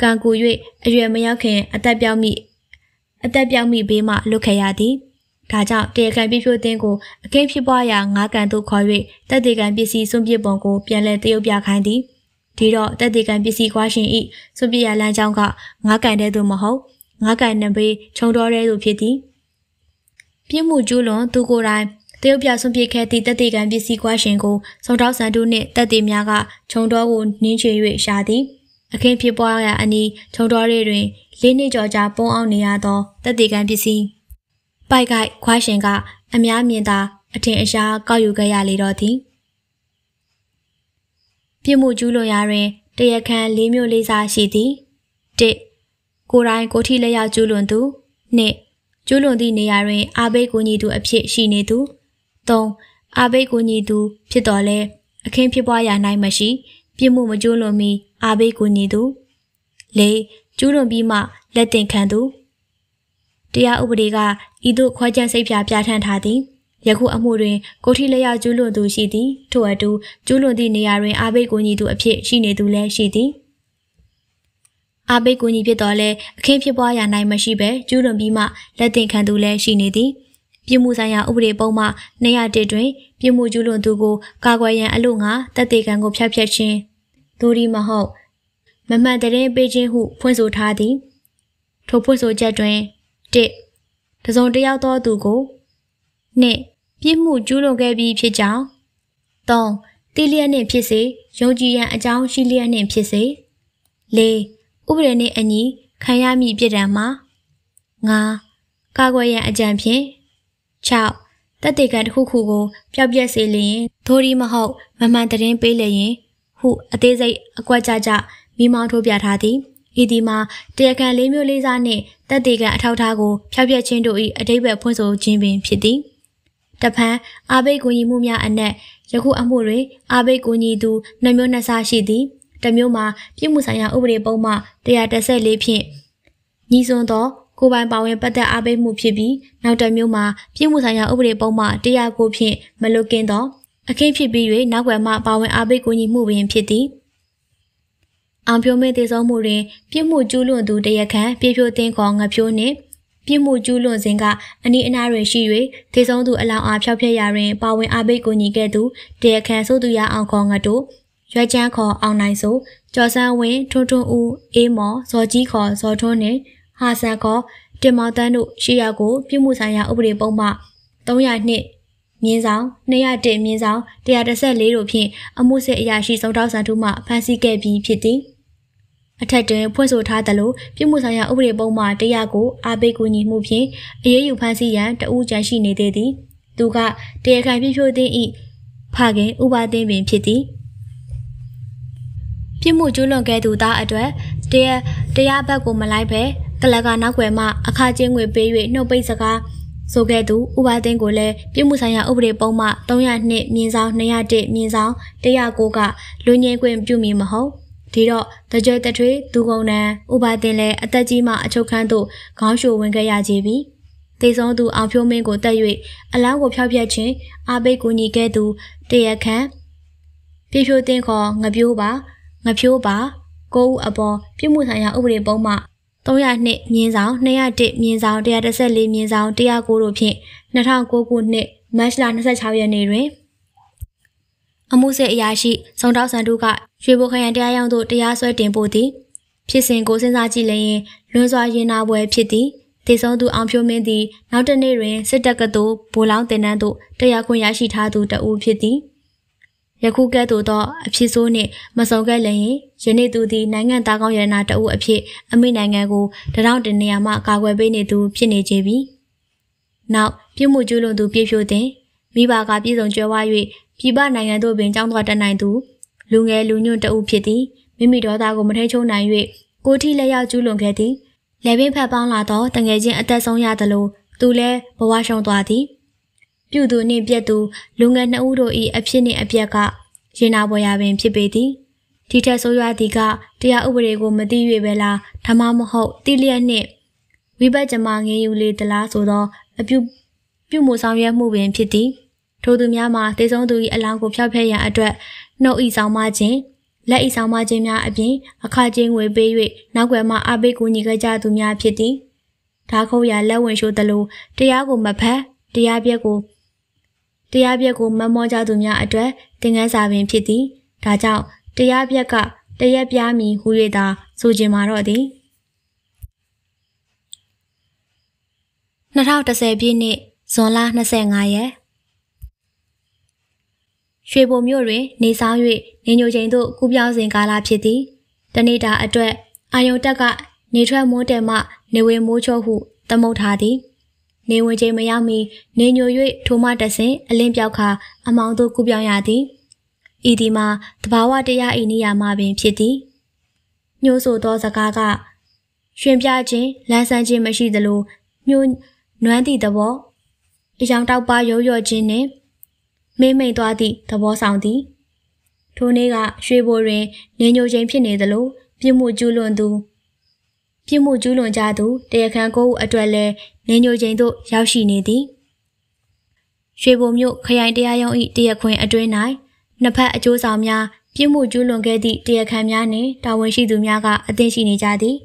ကံကူ၍အရွယ်မရောက်ခင်အသက်ပြောင်းမိအသက်ပြောင်းမိဘေးမှလွတ်ခဲ့ရသည်ဒါကြောင့်တေကံပြဖြိုးသင်းကိုအကင်းဖြစ်ပွားရာငါးကံသို့ခေါ်၍တတိကံပစ္စည်းစွန့်ပစ်ပုံကိုပြန်လည်တရုပ်ပြခိုင်းသည်ဒီတော့တတိကံပစ္စည်းကွာရှင်ဤစွန့်ပစ်ရာလမ်းကြောင်းကငါးကံတဲသို့မဟုတ်ငါးကံနံပေးခြုံတော်တဲသို့ဖြစ်သည်။ပြစ်မှုကျူးလွန်သူကိုယ်တိုင်တရုတ်ပြဆွန့်ပစ်ခဲ့သည့်တပ်တွေကံပစ္စည်းကွာရှင်ကိုစုံထောက်ဆန်တို့နှင့်တပ်တွေများကခြုံတော်ကိုနင်းချေ၍ရှာသည် အခင်းဖြစ်ပွားရာအနီးခြုံတော်ရဲတွင် လေးနှစ်ကျော်ကြာပုံအောင်နေရသောတပ်တွေကံပစ္စည်းပိုက်ကိုက်ခွာရှင်က အများမြင်သာ အထင်အရှားကောက်ယူခဲ့ရလေတော့သည်ပြစ်မှုကျူးလွန်ရာတွင်တရခန်၄မျိုး၄စားရှိသည်၁ကိုယ်တိုင်ကိုထိလက်ရောက်ကျူးလွန်သူ၂ကျူးလွန်သည့်နေရာတွင်အာဘိတ်ကိုညီသူ အဖြစ်ရှိနေသူ၃အာဘိတ်ကိုညီသူ ဖြစ်တော်လဲအခင်းဖြစ်ပွားရာ၌မရှိပြစ်မှုမကျူးလွန်မီအာဘိတ်ကိုညီသူ၄ကျူးလွန်ပြီးမှလက်တင်ခံသူတရားဥပဒေကဤသို့ခွဲခြားစိတ်ဖြာပြဋ္ဌာန်းထားသည်ယခုအမှုတွင်ကိုထိလက်ရကျူးလွန်သူရှိသည်ထို့အတူကျူးလွန်သည့်နေရာတွင် အာဘိတ်ကိုညီသူအဖြစ်ရှိနေသူလည်းရှိသည်အာဘိတ်ကူညီဖြစ်တော်လဲအခင်းဖြစ်ပွားရာနိုင်မရှိဘဲကျူးလွန်ပြီးမှလက်တင်ခံသူလည်းရှိနေသည်ပြမှုဆိုင်ရာဥပဒေပုံမှ201တွင်ပြမှုကျူးလွန်သူကိုကာကွယ်ရန်အလို့ငါတပ်သေးကံကိုဖျက်ဖျက်ခြင်းဒိုဒီမဟုတ်မမှန်တဲ့ရင်ပေးခြင်းဟုဖွင့်ဆိုထားသည်ထိုဖွင့်ဆိုချက်တွင်1တစုံတစ်ယောက်သောသူကို2ပြစ်မှုကျူးလွန်ခဲ့ပြီးဖြစ်ကြောင်း3တိလျက်နှင့်ဖြစ်စေယုံကြည်ရန်အကြောင်းရှိလျက်နှင့်ဖြစ်စေ4ဥပဒေနှင့်အညီခံရမည့်ပြစ်ဒဏ်မှာ၅ကာကွယ်ရန်အကြံဖြင့်၆တပ်တေကံတစ်ခုခုကိုပျောက်ပြက်စေလျင်သို့ဒီမဟုတ် မမှန်တရင်ပေးလျင် ဟုအသေးစိတ်အကွက်ကြကြမိမောင်းထိုးပြထားသည်ဤဒီမှာတရားခံ၄မျိုး၄စားနှင့်တပ်တေကံအထောက်ထားကိုဖျောက်ပြက်ခြင်းတို့၏အတိပ္ပယ်ဖွင့်ဆိုခြင်းပင်ဖြစ်သည်တဖန်အာဘိတ်ကူညီမှုများအနက်ယခုအမှုတွင်အာဘိတ်ကူညီသူနှမျိုးနှစ်စားရှိသည်တမျိုးမှာပြည်မှုဆိုင်ရာဥပဒေပုံမှ134ဖြင့်ညီစွန်းသောကိုပိုင်ပါဝင်ပတ်သက်အားပေးမှုဖြစ်ပြီးနောက်တစ်မျိုးမှာပြည်မှုဆိုင်ရာဥပဒေပုံမှ109ဖြင့်မလွတ်ကင်းသောအခင်းဖြစ်ပြီး၍နောက်ွယ်မှပါဝင်အားပေးကူညီမှုပင်ဖြစ်သည်အောင်ဖြိုးမဲတည်ဆုံးမှုတွင်ပြစ်မှုကျူးလွန်သူတရခန့်ပြဖြိုးသိန်းခေါ်ငဖြိုးနှင့်ပြစ်မှုကျူးလွန်စဉ်က အနီးအနားတွင်ရှိ၍တည်ဆုံးသူအလောင်းအားဖျောက်ဖျက်ရာတွင်ပါဝင်အားပေးကူညီခဲ့သူတရခန့်ဆိုသူရအောင်ခေါ်ငတို့ရွက်ချန်းခေါ်အောင်နိုင်စိုးကျော်စန်းဝင်းထွန်းထွန်းဦးအေးမော်ဇော်ကြီးခေါ်ဇော်ထွန်းနဲ့ဟာဆန်ခေါ်တင်မောင်တန်းတို့ရှေ့ရောက်ကိုပြုမှုဆိုင်ရာဥပဒေပုံမှ302မြင်းဆောင်201မြင်းဆောင်134တို့ဖြင့်အမှုစစ်အရာရှိစုံထောက်ဆန်ထုမှဖမ်းဆီးခဲ့ပြီးဖြစ်သည် အထက်တွင်ဖွင့်ဆိုထားသလိုပြည်မှုဆိုင်ရာဥပဒေပုံမှတရားကိုအားပေးကူညီမှုဖြင့်အရေးယူဖမ်းဆီးရန်တဦးကြန့်ရှိနေသေးသည်သူကတရားခံပြည့်ဖြိုးသင်း၏ဖခင်ဥပဒေပင်ဖြစ်သည်ပြစ်မှုကျူးလွန်ခဲ့သူသားအတွက်တရားတရားဘက်ကိုမလိုက်ပဲကလကနောက်ွယ်မှအခချင်းငွေပေး၍နှုတ်ပိတ်စကားဆိုခဲ့သူဥပါသိန်းကိုလည်းပြည်မှုဆိုင်ရာဥပဒေပုံမှ302မြင်းဆောင်201မြင်းဆောင်109ကလူငယ်ခွင့်ပြုမည်မဟုတ်ဒီတော့တကြွတထွေဒူကုံနံဥပါသိန်းလည်းအသက်ကြီးမှအချုပ်ခန်းသို့ခေါင်းရှိုဝင်ခဲ့ရကြပြီတေဆုံးသူအောင်ဖြိုးမင်းကိုတက်၍အလောင်းကိုဖျောက်ဖျက်ခြင်းအာဘိတ်ကူညီခဲ့သူတရခန့်ပြေဖြိုးသိန်းခေါ်ငပြိုးပါငဖြိုးပါ ကိုဦးအပေါ်ပြစ်မှုဆိုင်ရာဥပဒေပုံမှ302မြင်းဆောင်201မြင်းဆောင်114မြင်းဆောင်109တို့ဖြင့်2009ခုနှစ်မတ်လ26ရက်နေ့တွင်အမှုစစ်အရာရှိစုံတောက်စံတို့ကရွှေဘိုခရိုင်တရားရုံးသို့တရားစွဲတင်ပို့သည်ဖြစ်စဉ်ကိုစဉ်းစားကြည့်လျင်လွန်စွာရင်နာပွဲဖြစ်သည်တေဆုံးသူအောင်ဖြိုးမင်းသည်နောက်တစ်နေ့တွင်စစ်တပ်ကသို့ဗိုလ်လောင်းတင်နန်းသို့တရားခွင့်ရရှိထားသူတဦးဖြစ်သည်။ယခုကဲ့သို့သော အဖြစ်ဆိုးနှင့်မဆုံခဲ့လျင်ယနေ့သူသည်နိုင်ငံသားကောင်းရတနာတအုပ်အဖြစ်အမိနိုင်ငံကိုတရောင်းတင်နေရမှကာကွယ်ပေးနေသူဖြစ်နေကြပြီ။နောက်ပြစ်မှုကျူးလွန်သူပြည့်ဖြိုတင်မိဘကပြည်စုံကြွယ်ဝ၍ပြည်ပနိုင်ငံသို့ပင်ကြောင်းသွားတတ်နိုင်သူလူငယ်လူညွန့်တအုပ်ဖြစ်သည်မိမိဒေါသကိုမထိန်ချုံနိုင်၍ကိုထီလက်ရောက်ကျူးလွန်ခဲ့သည်လက်ပင်ဖက်ပေါင်းလာသောတငယ်ချင်းအသက်ဆုံးရသလိုသူလည်းဘဝရှုံသွားသည်ပြုသူနှင့်ပြက်သူလူငယ်နှစ်ဦးတို့၏အဖြစ်နှင့်အပျက်ကရင်နာပေါ်ရပင်ဖြစ်ပေသည်ဒီထက်ဆိုးရွားသည်ကတရားဥပဒေကို မသိ၍ပဲလားဒါမှမဟုတ်တိလျက်နှင့်ဝိဘတ်ကျမငင်းယူလေသလားဆိုသော အပြုပြုမှုဆောင်ရွက်မှုပင်ဖြစ်သည် ထိုသူများမှာသေဆုံးသူ၏အလောင်းကိုဖျောက်ဖျက်ရန်အတွက်နှုတ်၏ဆောင်မခြင်းလက်၏ဆောင်မခြင်းများအပြင်အခကြေးငွေပေး၍နောက်ွယ်မှအဘိကူညီခဲ့ကြသူများဖြစ်သည်ဓာခုတ်ရလက်ဝင်ရှိုးသလိုတရားကိုမဖက်တရားပြက်ကိုတရားပြက်ကိုမမောကြသူများအတွက်သင်ခန်းစာပင်ဖြစ်သည်ဒါကြောင့်တရားပြက်က တရက်ပြားမည်ဟူ၍သာဆိုကြင်မာတော့သည်2010ပြည့်နှစ်ဇွန်လ25ရက်ရွှေဘုံမြို့တွင်နေဆောင်၍နေညိုချိန်သို့ကူးပြောင်းစဉ်ကာလဖြစ်သည် တနေ့တာအတွက်အာယုံတက်ကနေထွက်မိုးတယ်မှ နေဝေမိုးချို့ဟုသမုတ်ထားသည်နေဝင်ချိန်မရောက်မီနေညို၍ထိုမတဆင် အလင်းပြောက်ခါအမောင်တို့ကူပြောင်းရသည်ဤဒီမှာတဘာဝတရားဤနေရာမှာပင်ဖြစ်သည်ညှို့ဆိုသောစကားကရှင်ပြခြင်းလမ်းဆန်းခြင်းမရှိသလိုမြို့နွမ်းသည့်သဘောအယောင်တောက်ပါရိုးရော့ခြင်းနှင့်မေးမိန်သွားသည့်သဘောဆောင်သည်ထိုနေ့ကရွှေဘိုတွင် နေညိုခြင်းဖြစ်နေသလိုပြမှုကျူးလွန်သူပြစ်မှုကျူးလွန်ကြသူတရားခံကိုဦးအတွက်လည်းနေညိုချိန်သို့ရောက်ရှိနေသည်ရွှေဘုံမြို့ခရိုင်တရားရုံး၏တရားခွင်အတွင်း၌နှစ်ဖက်အကျိုးဆောင်များပြစ်မှုကျူးလွန်ခဲ့သည့်တရားခံများနှင့်တာဝန်ရှိသူများကအသိရှိနေကြသည်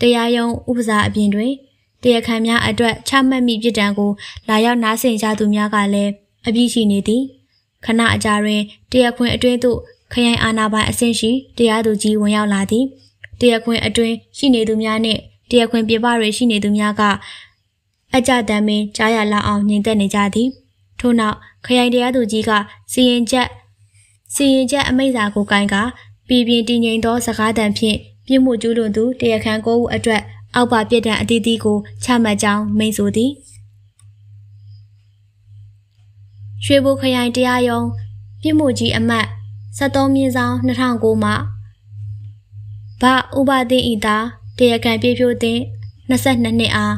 တရားရုံးဥပစာအပြင်တွင်တရားခံများအတွက်ချမှတ်မိပြစ်ဒဏ်ကို လာရောက်နားဆင်ကြသူများကလည်းအပြည့်ရှိနေသည်ခဏအကြာတွင်တရားခွင်အတွင်းသို့ခရိုင်အာဏာပိုင်အဆင့်ရှိတရားသူကြီးဝင်ရောက်လာသည်တရားခွင်အတွင်းရှိနေသူများနဲ့တရားခွင်ပြပတွေရှိနေသူများကအကြတမ်းပင်ကြားရလောက်အောင်ညင်သက်နေကြသည် ထို့နောက်ခရိုင်တရားသူကြီးကစီရင်ချက်စီရင်ချက်အမိန့်စာကိုကိုင်းကပြည်ပြင်းတည်ငြိမ်သောစကားသံဖြင့်ပြစ်မှုကျူးလွန်သူတရားခံကိုဦးအတွက်အောက်ပါပြစ်ဒဏ်အသီးသီးကိုချမှတ်ကြောင်းမိန့်ဆိုသည်ရွှေဘိုခရိုင်တရားရုံးပြစ်မှုကြီးအမှတ်73မြင်းဆောင်2009မှ။ဗဥပသင်းဤသားတရားခံပြေဖြိုးသင်း22နှစ်အား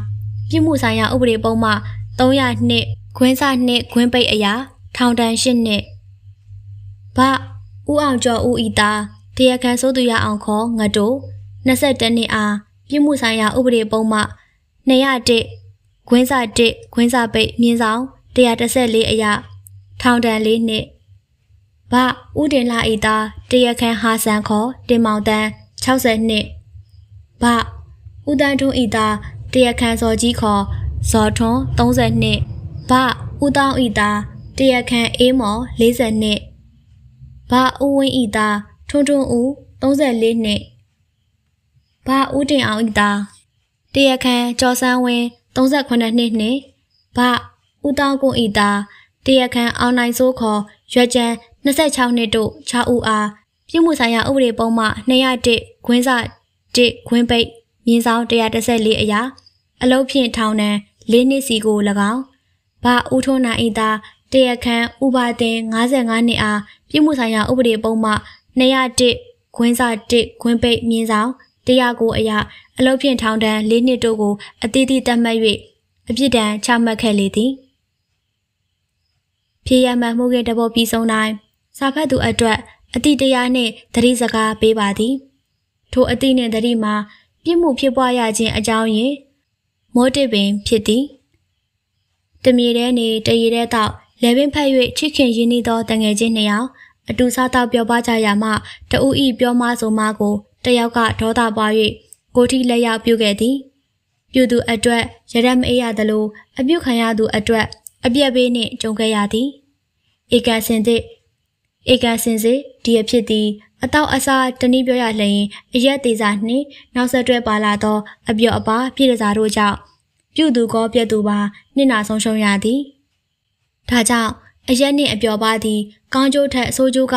ပြစ်မှုဆိုင်ရာဥပဒေပုံမှ300နှစ်ခွင်းစာနှစ်ခွင်းပိတ်အရာထောင်ဒဏ်10နှစ်။ဗဥအောင်ကျော်ဦးဤသားတရားခံစိုးသူရအောင်ခေါ်ငတို22နှစ်အားပြစ်မှုဆိုင်ရာဥပဒေပုံမှ201ခွင်းစာ1ခွင်းစာပိတ်မြင်းဆောင်134အရာထောင်ဒဏ်၄နှစ်။ဗဥတင်လာဤသားတရားခံဟာဆန်ခေါ်တင်မောင်တန်း62ဘဦးတန်းထွန်းဤသားတရားခံစော်ကြီးခေါ်ဇော်ထွန်း32ဘဦးတောင်းဤသားတရားခံအေးမော်42ဘဦးဝင်းဤသားထွန်းထွန်းဦး34နှစ်ဘဦးတင်အောင်ဤသားတရားခံကျော်စန်းဝင်း38နှစ်နှင့်ဘဦးတောင်းကိုဤသားတရားခံအောင်နိုင်စိုးခေါ်ရွက်ကျန်း26နှစ်တို့6ဦးအားပြစ်မှုဆိုင်ရာဥပဒေပုံမှ201ခွင်းစ1ခွင်းပိတ်မြင်းဆောင်134အရာအလုံးဖြင့်ထောင်ဒဏ်၄နှစ်စီကို၎င်းဗဦးထွန်းနိုင်ဤသားတရားခံဥပါဒင်55နှစ်အားပြစ်မှုဆိုင်ရာဥပဒေပုံမှ201ခွင်းစ1ခွင်းပိတ်မြင်းဆောင်တရားကိုအရာအလုံးဖြင့်ထောင်ဒဏ်၄နှစ်တို့ကိုအသီးသီးသတ်မှတ်၍အပြစ်ဒဏ်ချမှတ်ခဲ့လေသည်ဖြေရမှန်မှုခဲ့တဘောပြီးဆုံးတိုင်းစာဖတ်သူအတွက်အတိတရားနှင့်သတိစကားပေးပါသည်ထိုအတိနှင့်သတိမှာပြစ်မှုဖြစ်ပွားရခြင်းအကြောင်းရင်းမောတစ်ပင်ဖြစ်သည်တမြေတဲ့နေတရေတဲ့တော့လဲပင်ဖက်၍ချစ်ခင်ရင်းနှီးသောတငယ်ချင်းနှစ်ယောက်အတူစားတော့ပျော်ပါကြရမှတူဤပြောမဆိုမကိုတယောက်ကဒေါသပွား၍ကိုထီလက်ရောက်ပြုခဲ့သည်ပြုသူအတွက်ရရက်မအေးရသလို အပြုခံရသူအတွက် အပြက်ပေးနှင့်ကြုံခဲ့ရသည်ဧကစင်သည့်ဧကစင်စေဒီအဖြစ်သည်အတော့အစားတနည်းပြောရလျင် အရက်သေးစာနှင့်နောက်ဆက်တွဲပါလာသော အပြော့အပါပြည့်တစားတို့ကြောင့်ပြုသူကောပြက်သူပါနှစ်နာဆုံးရှုံးရသည်။ဒါကြောင့်အရက်နှင့်အပြော့ပါသည်ကောင်းကျိုးထက်အဆိုးကျိုးက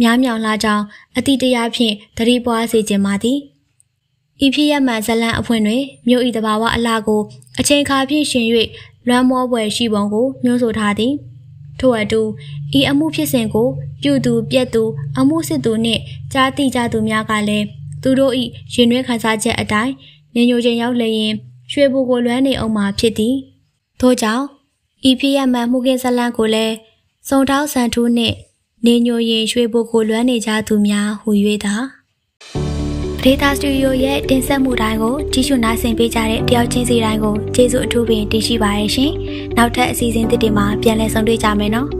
များမြောင်လာကြောင်းအတိတရားဖြင့်သတိပွားစေခြင်းပါသည်။ဤဖြစ်ရမှဇလံအဖွင့်တွင်မြို့ဤတဘာဝအလှကို အချိန်ခါဖြင့်ရှင်၍လွမ်းမောပွဲရှိပုံကိုညွှန်းဆိုထားသည်။ထို့အတူဤအမှုဖြစ်စဉ်ကိုပြုသူပြက်သူအမှုစစ်သူနှင့် ကြားသိကြသူများကလည်းသူတို့ဤရင်ရွေးခန်းစားချက်အတိုင်းနေညိုချိန်ရောက်လျင်ရွှေဘူကိုလွမ်းနေအောင်မှဖြစ်သည်ထို့ကြောင့်ဤဖြစ်ရမှန်မှုကင်းဇလန်ကိုလည်းစုံတောင်းဆန်ထူးနှင့်နေညိုရင်ရွှေဘူကိုလွမ်းနေကြသူများဟူ၍သာပဒေသာစတူဒီယိုရဲ့တင်ဆက်မှုတိုင်းကိုကြည့်ရှုနားဆင်ပေးကြတဲ့တယောက်ချင်းစီတိုင်းကိုကျေးဇူးအထူးပင်တင်ရှိပါရရှင်။နောက်ထပ်အစီအစဉ်သစ်တွေမှာပြန်လည်ဆုံတွေ့ကြမယ်နော်။